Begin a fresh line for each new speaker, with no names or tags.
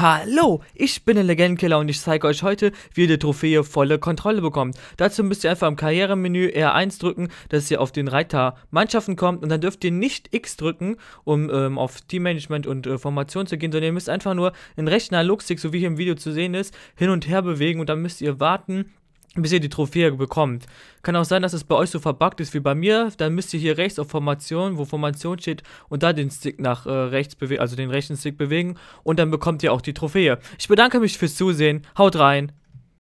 Hallo, ich bin der Legendenkiller und ich zeige euch heute, wie ihr die Trophäe volle Kontrolle bekommt. Dazu müsst ihr einfach im Karrieremenü R1 drücken, dass ihr auf den Reiter Mannschaften kommt und dann dürft ihr nicht X drücken, um ähm, auf Teammanagement und äh, Formation zu gehen, sondern ihr müsst einfach nur den rechten Analogstick, so wie hier im Video zu sehen ist, hin und her bewegen und dann müsst ihr warten, bis ihr die Trophäe bekommt. Kann auch sein, dass es bei euch so verbuggt ist wie bei mir. Dann müsst ihr hier rechts auf Formation, wo Formation steht, und da den Stick nach äh, rechts bewegen, also den rechten Stick bewegen. Und dann bekommt ihr auch die Trophäe. Ich bedanke mich fürs Zusehen. Haut rein.